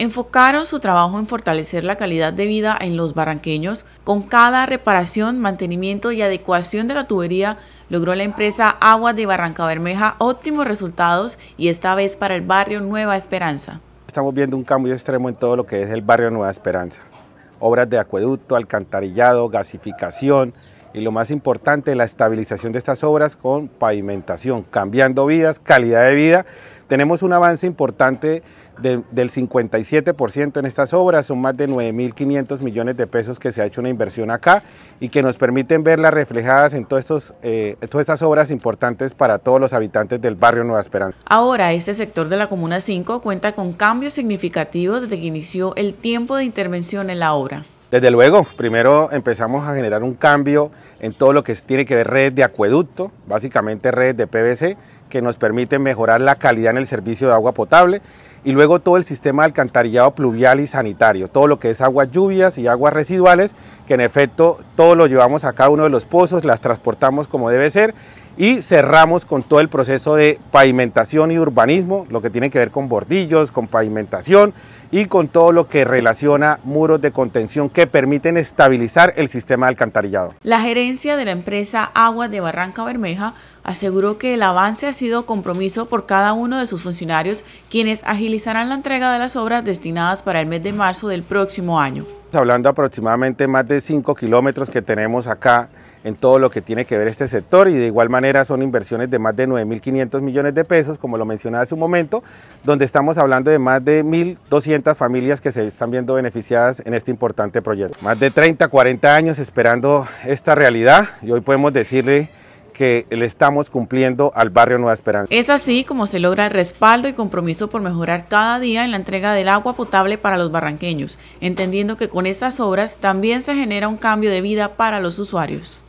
Enfocaron su trabajo en fortalecer la calidad de vida en los barranqueños. Con cada reparación, mantenimiento y adecuación de la tubería, logró la empresa Aguas de Barranca Bermeja óptimos resultados y esta vez para el barrio Nueva Esperanza. Estamos viendo un cambio extremo en todo lo que es el barrio Nueva Esperanza. Obras de acueducto, alcantarillado, gasificación y lo más importante, la estabilización de estas obras con pavimentación, cambiando vidas, calidad de vida tenemos un avance importante del 57% en estas obras, son más de 9.500 millones de pesos que se ha hecho una inversión acá y que nos permiten verlas reflejadas en eh, todas estas obras importantes para todos los habitantes del barrio Nueva Esperanza. Ahora, este sector de la Comuna 5 cuenta con cambios significativos desde que inició el tiempo de intervención en la obra. Desde luego, primero empezamos a generar un cambio en todo lo que tiene que ver redes de acueducto, básicamente redes de PVC, que nos permiten mejorar la calidad en el servicio de agua potable y luego todo el sistema de alcantarillado pluvial y sanitario, todo lo que es aguas lluvias y aguas residuales, que en efecto todo lo llevamos a cada uno de los pozos, las transportamos como debe ser y cerramos con todo el proceso de pavimentación y urbanismo, lo que tiene que ver con bordillos, con pavimentación y con todo lo que relaciona muros de contención que permiten estabilizar el sistema de alcantarillado. La gerencia de la empresa Aguas de Barranca Bermeja aseguró que el avance ha sido compromiso por cada uno de sus funcionarios, quienes agilizarán la entrega de las obras destinadas para el mes de marzo del próximo año. Hablando aproximadamente más de 5 kilómetros que tenemos acá en todo lo que tiene que ver este sector y de igual manera son inversiones de más de 9.500 millones de pesos, como lo mencionaba hace un momento, donde estamos hablando de más de 1.200 familias que se están viendo beneficiadas en este importante proyecto. Más de 30, 40 años esperando esta realidad y hoy podemos decirle que le estamos cumpliendo al barrio Nueva Esperanza. Es así como se logra el respaldo y compromiso por mejorar cada día en la entrega del agua potable para los barranqueños, entendiendo que con esas obras también se genera un cambio de vida para los usuarios.